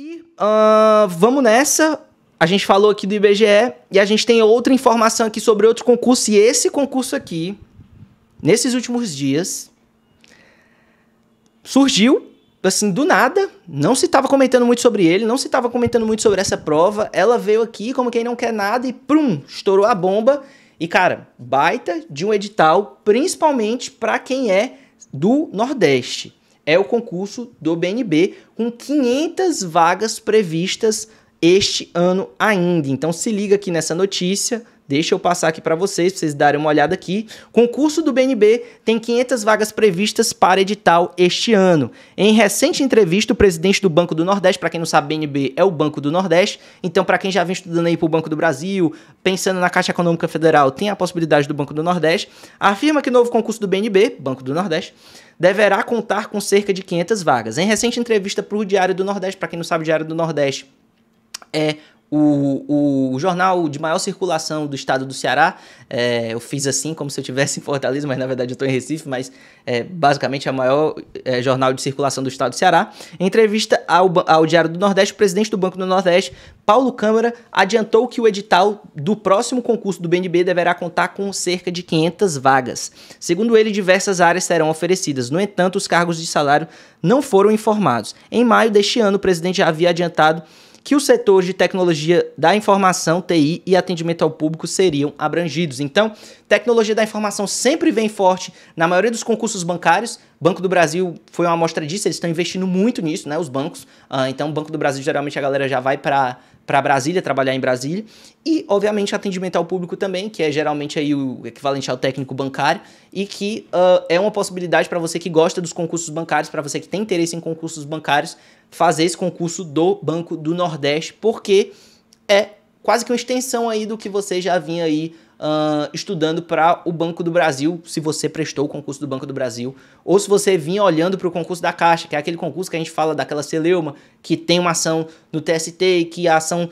E uh, vamos nessa. A gente falou aqui do IBGE e a gente tem outra informação aqui sobre outro concurso. E esse concurso aqui, nesses últimos dias, surgiu assim do nada. Não se estava comentando muito sobre ele, não se estava comentando muito sobre essa prova. Ela veio aqui como quem não quer nada e prum, estourou a bomba. E cara, baita de um edital, principalmente para quem é do Nordeste é o concurso do BNB, com 500 vagas previstas este ano ainda. Então se liga aqui nessa notícia Deixa eu passar aqui para vocês, pra vocês darem uma olhada aqui. Concurso do BNB tem 500 vagas previstas para edital este ano. Em recente entrevista, o presidente do Banco do Nordeste, para quem não sabe, BNB é o Banco do Nordeste, então para quem já vem estudando aí para o Banco do Brasil, pensando na Caixa Econômica Federal, tem a possibilidade do Banco do Nordeste, afirma que o novo concurso do BNB, Banco do Nordeste, deverá contar com cerca de 500 vagas. Em recente entrevista para o Diário do Nordeste, para quem não sabe, Diário do Nordeste é o, o jornal de maior circulação do estado do Ceará, é, eu fiz assim como se eu estivesse em Fortaleza, mas na verdade eu estou em Recife, mas é, basicamente é o maior é, jornal de circulação do estado do Ceará. Em entrevista ao, ao Diário do Nordeste, o presidente do Banco do Nordeste, Paulo Câmara, adiantou que o edital do próximo concurso do BNB deverá contar com cerca de 500 vagas. Segundo ele, diversas áreas serão oferecidas, no entanto, os cargos de salário não foram informados. Em maio deste ano, o presidente já havia adiantado que os setores de tecnologia da informação, TI e atendimento ao público seriam abrangidos. Então, tecnologia da informação sempre vem forte na maioria dos concursos bancários. Banco do Brasil foi uma amostra disso, eles estão investindo muito nisso, né? Os bancos. Uh, então, Banco do Brasil, geralmente a galera já vai para para Brasília, trabalhar em Brasília, e obviamente atendimento ao público também, que é geralmente aí o equivalente ao técnico bancário, e que uh, é uma possibilidade para você que gosta dos concursos bancários, para você que tem interesse em concursos bancários, fazer esse concurso do Banco do Nordeste, porque é quase que uma extensão aí do que você já vinha aí uh, estudando para o Banco do Brasil, se você prestou o concurso do Banco do Brasil, ou se você vinha olhando para o concurso da Caixa, que é aquele concurso que a gente fala daquela celeuma, que tem uma ação no TST e que a ação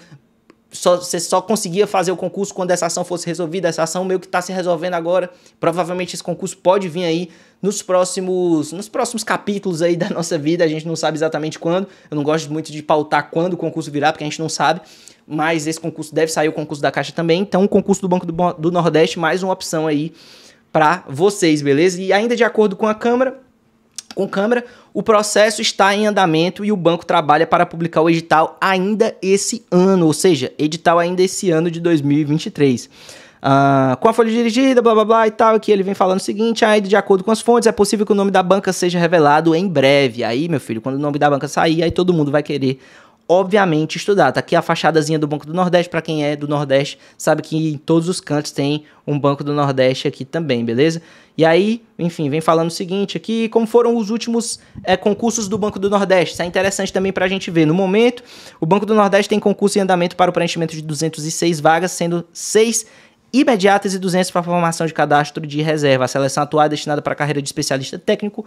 só, você só conseguia fazer o concurso quando essa ação fosse resolvida. Essa ação meio que está se resolvendo agora. Provavelmente esse concurso pode vir aí nos próximos, nos próximos capítulos aí da nossa vida. A gente não sabe exatamente quando. Eu não gosto muito de pautar quando o concurso virá, porque a gente não sabe. Mas esse concurso deve sair o concurso da Caixa também. Então, o concurso do Banco do, do Nordeste, mais uma opção aí para vocês, beleza? E ainda de acordo com a Câmara, com Câmara, o processo está em andamento e o banco trabalha para publicar o edital ainda esse ano, ou seja, edital ainda esse ano de 2023. Uh, ah, com a folha dirigida, blá blá blá e tal, que ele vem falando o seguinte: aí, de acordo com as fontes, é possível que o nome da banca seja revelado em breve. Aí, meu filho, quando o nome da banca sair, aí todo mundo vai querer obviamente, estudar. Tá aqui a fachadazinha do Banco do Nordeste, para quem é do Nordeste, sabe que em todos os cantos tem um Banco do Nordeste aqui também, beleza? E aí, enfim, vem falando o seguinte aqui, como foram os últimos é, concursos do Banco do Nordeste. Isso é interessante também para a gente ver. No momento, o Banco do Nordeste tem concurso em andamento para o preenchimento de 206 vagas, sendo 6 imediatas e 200 para formação de cadastro de reserva. A seleção atual é destinada para a carreira de especialista técnico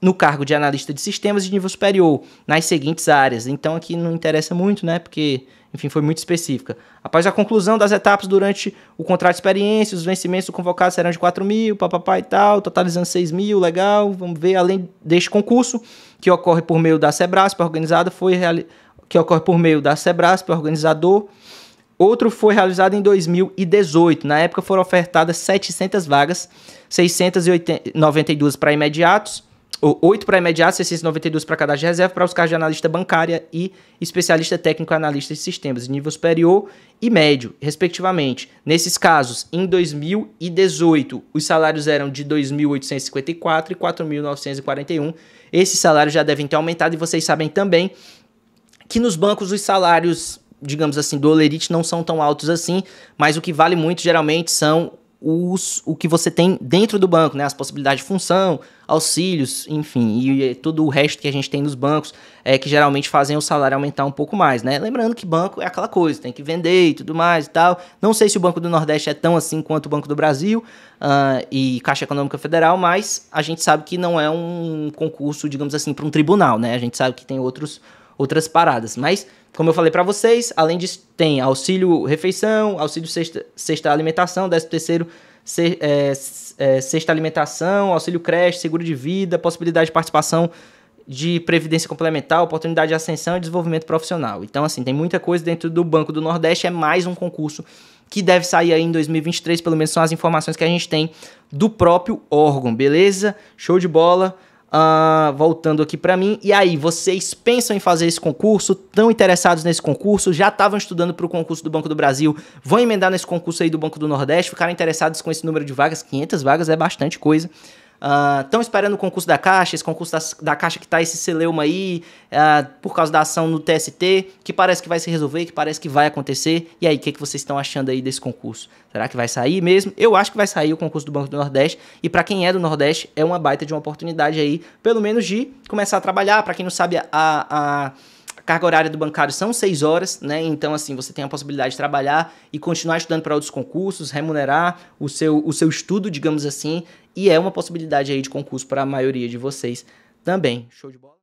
no cargo de analista de sistemas de nível superior, nas seguintes áreas. Então aqui não interessa muito, né? Porque, enfim, foi muito específica. Após a conclusão das etapas durante o contrato de experiência, os vencimentos convocados serão de 4 mil, papapá e tal, totalizando 6 mil, legal. Vamos ver, além deste concurso, que ocorre por meio da Sebrasp, organizada foi reali... que ocorre por meio da Sebrasp, organizador. Outro foi realizado em 2018. Na época foram ofertadas 700 vagas, 692 para imediatos, 8 para imediato, 692 para cada de reserva, para os cargos de analista bancária e especialista técnico analista de sistemas, nível superior e médio, respectivamente. Nesses casos, em 2018, os salários eram de 2.854 e 4.941. Esses salários já devem ter aumentado e vocês sabem também que nos bancos os salários digamos assim, do Olerite não são tão altos assim, mas o que vale muito geralmente são os, o que você tem dentro do banco, né? As possibilidades de função, auxílios, enfim, e, e todo o resto que a gente tem nos bancos, é, que geralmente fazem o salário aumentar um pouco mais, né? Lembrando que banco é aquela coisa, tem que vender e tudo mais e tal. Não sei se o Banco do Nordeste é tão assim quanto o Banco do Brasil uh, e Caixa Econômica Federal, mas a gente sabe que não é um concurso, digamos assim, para um tribunal, né? A gente sabe que tem outros outras paradas. Mas, como eu falei para vocês, além disso, tem auxílio refeição, auxílio sexta, sexta alimentação, 13 terceiro se, é, é, sexta alimentação, auxílio creche, seguro de vida, possibilidade de participação de previdência complementar, oportunidade de ascensão e desenvolvimento profissional. Então, assim, tem muita coisa dentro do Banco do Nordeste, é mais um concurso que deve sair aí em 2023, pelo menos são as informações que a gente tem do próprio órgão, beleza? Show de bola. Uh, voltando aqui para mim. E aí, vocês pensam em fazer esse concurso? Estão interessados nesse concurso? Já estavam estudando para o concurso do Banco do Brasil? Vão emendar nesse concurso aí do Banco do Nordeste? Ficaram interessados com esse número de vagas? 500 vagas é bastante coisa. Estão ah, uh, esperando o concurso da Caixa, esse concurso da, da Caixa que está esse celeuma aí, uh, por causa da ação no TST, que parece que vai se resolver, que parece que vai acontecer. E aí, o que, que vocês estão achando aí desse concurso? Será que vai sair mesmo? Eu acho que vai sair o concurso do Banco do Nordeste. E para quem é do Nordeste, é uma baita de uma oportunidade aí, pelo menos de começar a trabalhar. Para quem não sabe, a, a carga horária do bancário são seis horas, né? Então, assim, você tem a possibilidade de trabalhar e continuar estudando para outros concursos, remunerar o seu, o seu estudo, digamos assim, e é uma possibilidade aí de concurso para a maioria de vocês também. Show de bola.